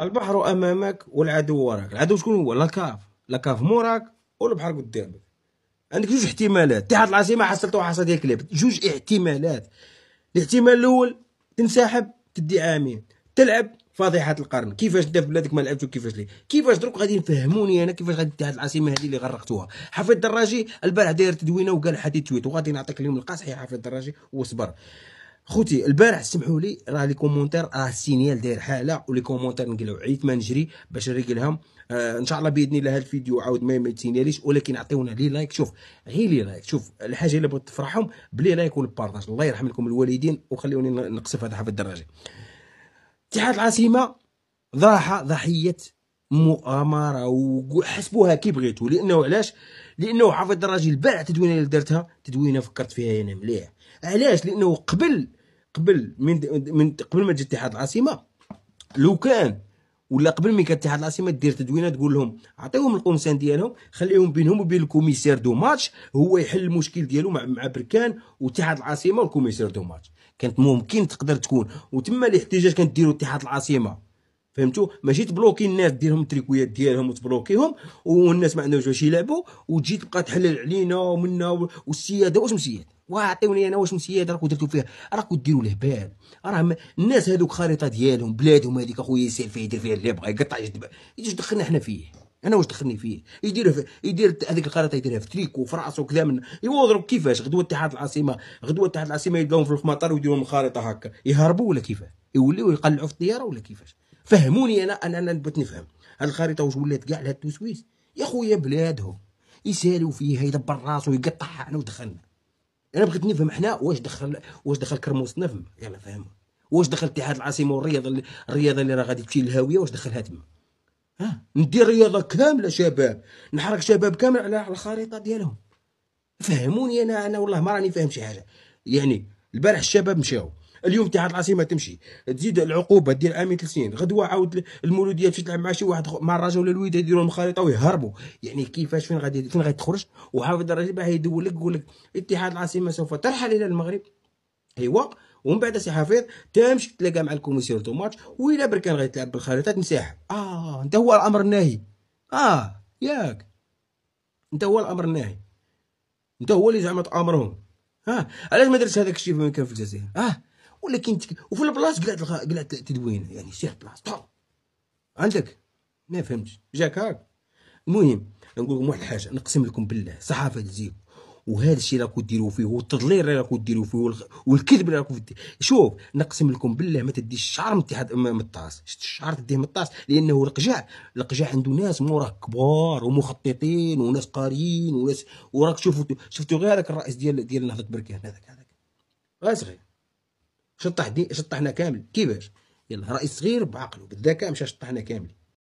البحر امامك والعدو وراك العدو شكون هو لاكاف لاكاف موراك والبحر قدامك عندك جوج احتمالات تحت العاصمه حصلت حصل ديال كلاب جوج احتمالات الاحتمال الاول تنسحب تدي عامين تلعب فضيحه القرن كيفاش انت في بلادك ما لعبتش كيفاش ليه كيفاش دروك غادي يفهموني انا كيفاش غادي تحت العاصمه هذه اللي غرقتوها حفيظ الدراجي البارح داير تدوينه وقال حديث تويت وغادي نعطيك اليوم القاصحي حفيظ الدراجي واصبر خوتي البارح سمحوا لي راه لي كومونتير راه السينيال داير حاله ولي كومونتير نقلعوا عيت ما نجري باش نريقلهم آه ان شاء الله باذن الله هذا الفيديو عاود ما يتسينياليش ولكن عطيونا لي لايك شوف غير لي لايك شوف الحاجه اللي بغيت تفرحهم بلي لايك والبارطاج الله يرحم لكم الوالدين وخليوني نقصف هذا حافظ الدراجي اتحاد العاصمه ضاحه ضحيه مؤامره وحسبوها كي بغيتو لانه علاش لانه حافظ الدراجي البارح التدوينه اللي درتها تدوينه فكرت فيها انا مليح علاش لانه قبل قبل من من قبل ما تجي اتحاد العاصمه لو كان ولا قبل ما كانت اتحاد العاصمه دير تدوينه تقول لهم عطيهم القمصان ديالهم خليهم بينهم وبين الكوميسير دو ماتش هو يحل المشكل ديالو مع بركان واتحاد العاصمه والكوميسير دو ماتش كانت ممكن تقدر تكون وتما الاحتجاج كانت كنديروا اتحاد العاصمه فهمتوا ماشي تبلوكي الناس ديرهم التريكويات ديالهم وتبلوكيهم والناس ما عندهمش واش يلعبوا وتجي تبقى تحلل علينا ومنا والسياده واش مسياده واعطيوني انا واش مسياد راكو درتو فيها راكو ديروا الهبال راه الناس هذوك خريطه ديالهم بلادهم هذيك اخويا يسال فيها يدير فيها اللي بغى يقطع يجذب ايش دخلنا حنا فيه انا واش دخلني فيه يدير في... يدير هذيك الخريطه يديرها في تريكو في راسو كذا من يضرب كيفاش غدوه اتحاد العاصمه غدوه اتحاد العاصمه يلقاهم في المطار ويديروا خريطه هكا يهربوا ولا كيفاش يوليو يقلعوا في الطياره ولا كيفاش فهموني انا انا انا بغيت نفهم هذه الخريطه واش ولات كاع لهاد التسويس يا خويا بلادهم يسالوا فيها يدبر راسو يقطعها انا ودخلنا انا بغيت نفهم حنا واش دخل واش دخل كرموس نفهم يلا فهم واش دخل اتحاد العاصمه والرياضه اللي... الرياضه اللي راه غادي تمشي للهاويه واش دخلها تما ها ندير رياضه كامله شباب نحرك شباب كامل على الخريطه ديالهم فهموني انا انا والله ما راني فاهم شي حاجه يعني البارح الشباب مشاو اليوم اتحاد العاصمه تمشي تزيد العقوبه دير امين ثلاث سنين غدوه عاود المولوديه تمشي تلعب مع شي واحد مع الراجل ولا الويده يديروا المخالطه ويهربوا يعني كيفاش فين غادي فين غادي تخرج وحافظ الراجل باه يدول لك يقول لك اتحاد العاصمه سوف ترحل الى المغرب ايوا ومن بعد سي حفيظ تمشي تلاقى مع الكوميسير تو ماتش ويلا بركان غادي تلعب بالخريطه تنساح اه انت هو الامر الناهي اه ياك انت هو الامر الناهي انت هو اللي زعما تامرهم ها آه. علاش ما درتش هذاك الشيء في كان في الجزائر اه ولا كي وفي البلاص قلعت قلعت تدوين يعني سير بلاص طب عندك ما فهمتش جاك هاك المهم نقول لكم واحد الحاجه نقسم لكم بالله صحافه تزيد وهذا الشيء راكو ديروا فيه والتضليل اللي راكو ديروا فيه والكذب اللي راكو ديروا شوف نقسم لكم بالله ما تديش الشعر من الطاس شفت الشعر تديه من الطاس لانه القجاع القجاع عنده ناس موراه كبار ومخططين وناس قاريين وناس وراك شوفوا شفتوا هذاك الرئيس ديال ديال نهضه بركان هذاك هذاك صغير شطح دي شطحنا كامل كيفاش يلا رئيس صغير بعقله بالذكاء مش شطحنا كامل